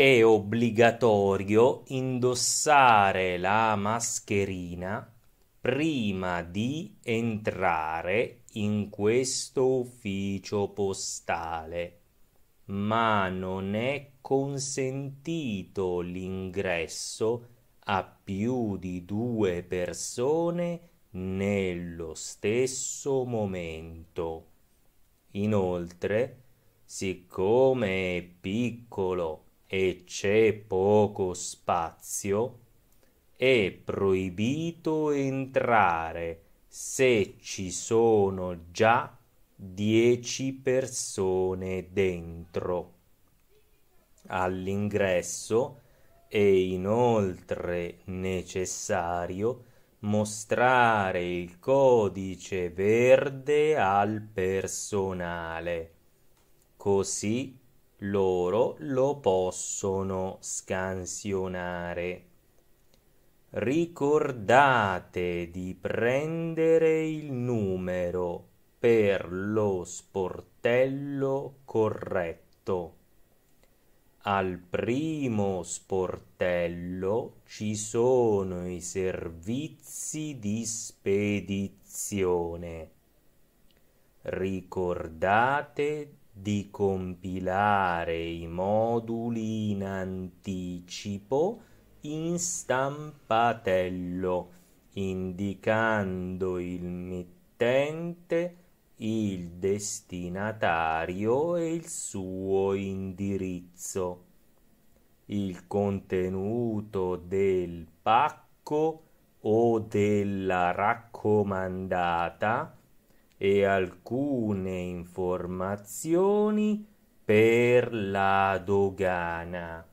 è obbligatorio indossare la mascherina prima di entrare in questo ufficio postale, ma non è consentito l'ingresso a più di due persone nello stesso momento. Inoltre, siccome è piccolo e c'è poco spazio, è proibito entrare se ci sono già dieci persone dentro. All'ingresso è inoltre necessario mostrare il codice verde al personale. Così loro lo possono scansionare. Ricordate di prendere il numero per lo sportello corretto. Al primo sportello ci sono i servizi di spedizione. Ricordate di compilare i moduli in anticipo in stampatello, indicando il mittente, il destinatario e il suo indirizzo. Il contenuto del pacco o della raccomandata e alcune informazioni per la dogana.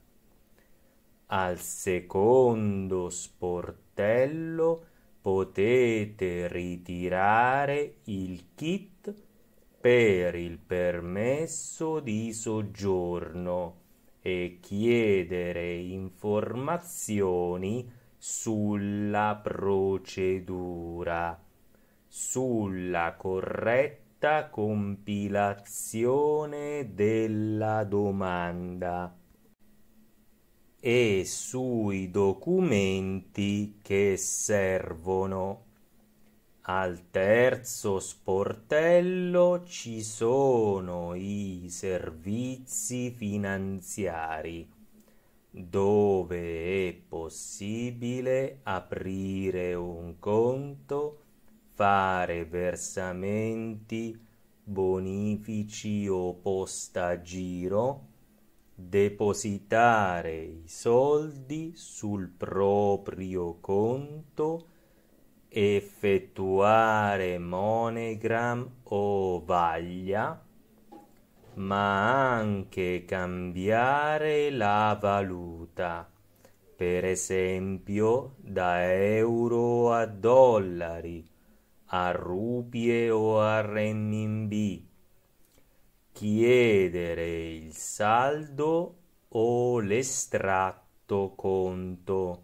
Al secondo sportello potete ritirare il kit per il permesso di soggiorno e chiedere informazioni sulla procedura sulla corretta compilazione della domanda e sui documenti che servono. Al terzo sportello ci sono i servizi finanziari dove è possibile aprire un conto fare versamenti bonifici o postagiro, depositare i soldi sul proprio conto, effettuare monogram o vaglia, ma anche cambiare la valuta, per esempio da euro a dollari a rupie o a renminbi, chiedere il saldo o l'estratto conto.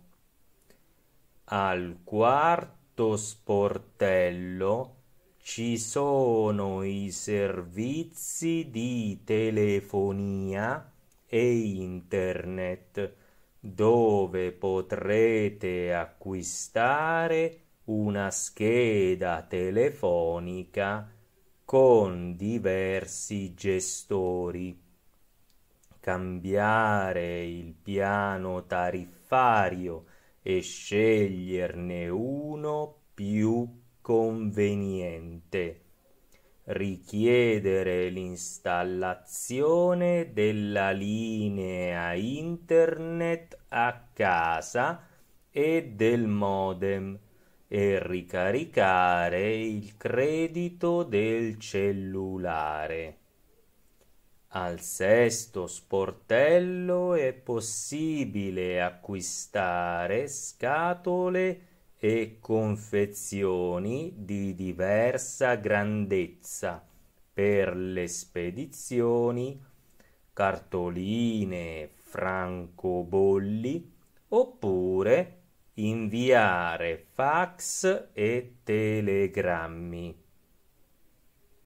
Al quarto sportello ci sono i servizi di telefonia e internet dove potrete acquistare una scheda telefonica con diversi gestori, cambiare il piano tariffario e sceglierne uno più conveniente, richiedere l'installazione della linea internet a casa e del modem e ricaricare il credito del cellulare. Al sesto sportello è possibile acquistare scatole e confezioni di diversa grandezza per le spedizioni, cartoline, francobolli oppure inviare fax e telegrammi.